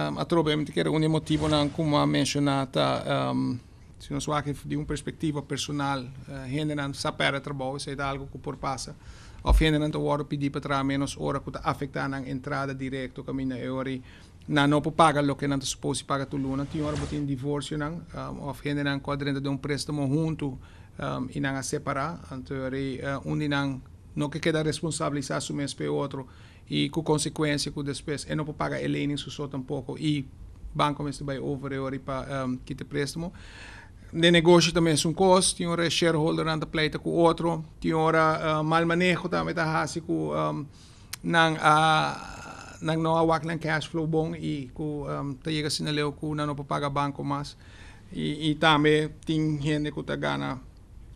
Um, ehm, jag tror inte era är un motivo non come ha menzionato um, ehm, se non so anche di un perspettiva personale uh, eh, hindern sapere trabajo se da algo che por passa of hindern to war pidi petra menos ora che affecta nan entrada diretto camina eori na no po paga lo che nan supposi paga tu luna ti ora botin divorcio nan um, ehm, of hindern quadrenda de un prestamo junto um, inan a separar antori uh, eh, un dinan no que queda responsabilizar su mesmo pe outro e com consequência com depois e não vou pagar ele nem só tampouco e banco me vai over para um, que te préstamo de negócio também é um custo tem hora shareholder anda pleita com outro tem hora uh, eh, mal manejo também tá hasi com um, nang a uh, nang não awak ah, nang cash flow bom e com um, tá chega sinaleu assim, né, com não para pagar banco mais e, e também tem gente que tá gana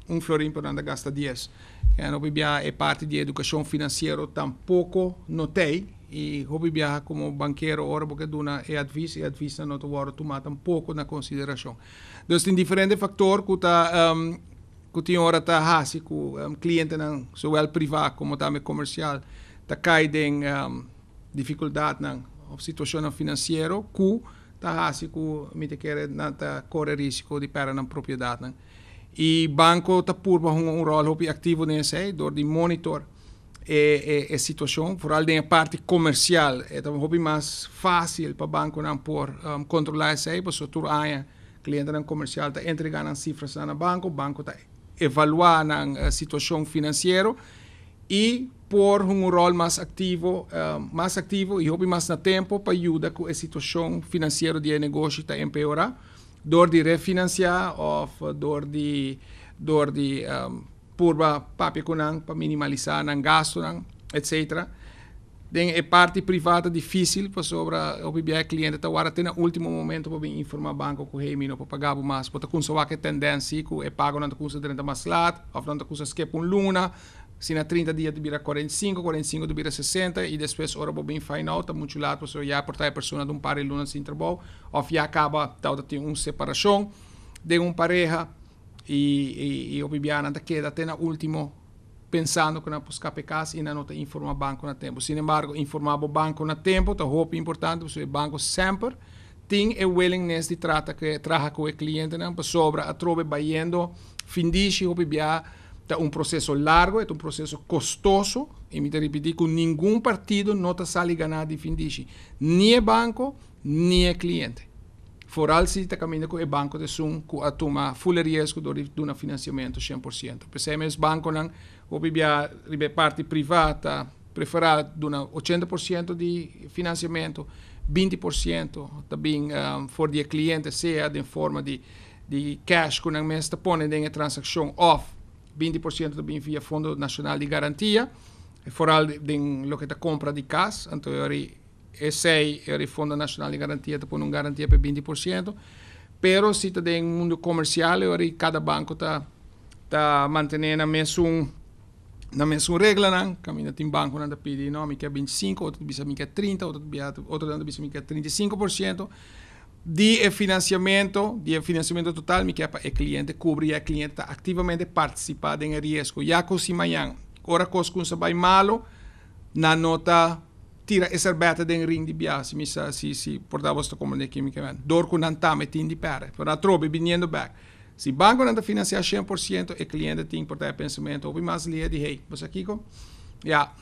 um florim por anda gasta 10 quando eh, Robibia é parte de educação financeira, tampouco notei. E Robibia, como banqueiro, ora porque dona é advice, e advice não te vou tomar tampouco na consideração. Então, tem diferentes fatores que o que tem hora tá hasi, que cliente não, sowel privado como também comercial, tá caem um, dificuldade na situação financeira, que está hasi, que me te quer, risco de perder a propriedade. Não. Y banco tapurba um rol ativo activo en ese, door die monitor e, e, e parte comercial, é un hopi mais fácil para banco nan por um, controlar isso pues so tur aya cliente nan comercial ta entregar as cifras no banco, banco ta evaluar a situação financeira e por um rol mais ativo, mais ativo e houve mais na tempo para ajudar com a situação financeira de negócio está empeorar dor de ori ou dor de dor de um, purba papi kunang para minimalizar nang gasto nang etc. Tem a parte privada difícil para sobre o BBA cliente tá agora até no último momento para informar o banco que hey, não para pagar mais para ter sua que tendência que é pago não está considerando mais lá, ou não ter com que é luna, Sina 30 dias bira 45, 45 bira 60 e depois ora bem final, tá muito lato, você já portai a pessoa de um par de luna sin trabalho, ou já acaba, tal, tá, tá, tem um separação de um pareja e, e, e o bibiana da tá queda até na último pensando que não buscar é pecas e não te informar o banco na tempo. Sin embargo, informar o banco na tempo, tá roupa importante, o é banco sempre tem a willingness de tratar que traga com o cliente, não né? sobra a trove, baiendo, findisce o bibiana é um processo largo, é um processo custoso, e me repito, nenhum partido não sai ganhar de fim Nem é banco, nem é cliente. Foral se está caminhando com o é banco de Zoom, que atuma full risco de, de um financiamento 100%. PCMs é banco não, ou a parte privada, preferirá 80% de financiamento, 20% também um, ah, for de cliente, seja de forma de, de cash que não está pondo é transação off 20% bin via Fondo Nacional de Garantia, vooral den lo que te compra di cas, então eu ri sei eu Fondo Nacional de Garantia te põe uma garantia para 20%, pero se te tem um mundo comercial, eu cada banco tá tá mantendo a un na mesma regra, né? Caminha em banco não pede nome que é 25, outro bisa mica 30, outro bisa outro bisa mica 35%. de financiamento, de financiamento total, que o cliente cobre e o cliente está ativamente participando em risco. Já que se amanhã, ora que coisa vai malo, na nota tira essa beta de ring de biasi, mi sa si si portava sto comune chimicamente. Dor con antame ti indipare, però trobe viniendo back. Se banco não financiar 100%, o cliente tem que portar pensamento, ouvi mais lia de, hey, você aqui, já, yeah.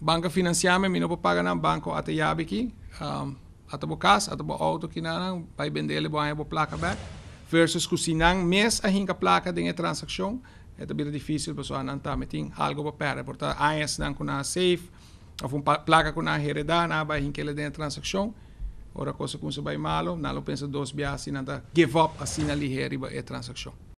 banca me mas não vou pagar na banco até já aqui, um, atabo kas atabo auto kinanang pai bendele bo ay bo placa back versus kusinang mes a ka placa ding transaksyon é bira difícil pa so anang meting algo pa pera porta ayas nang kuna safe of um placa kuna hereda na ba ahin kela ding transaksyon ora coisa kun sa bay malo nalo pensa dos biasi nanta give up asina liheri ba e transaksyon